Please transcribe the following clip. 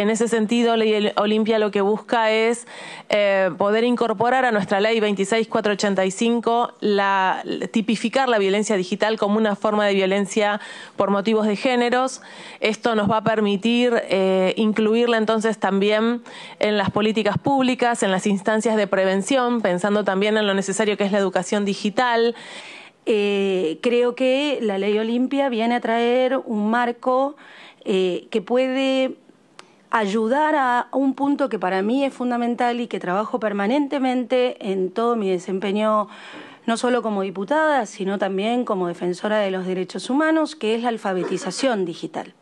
en ese sentido, Ley Olimpia lo que busca es eh, poder incorporar a nuestra ley 26485 la tipificar la violencia digital como una forma de violencia por motivos de géneros. Esto nos va a permitir eh, incluirla entonces también en las políticas públicas, en las instancias de prevención, pensando también en lo necesario que es la educación digital. Eh, creo que la ley Olimpia viene a traer un marco que puede ayudar a un punto que para mí es fundamental y que trabajo permanentemente en todo mi desempeño, no solo como diputada, sino también como defensora de los derechos humanos, que es la alfabetización digital.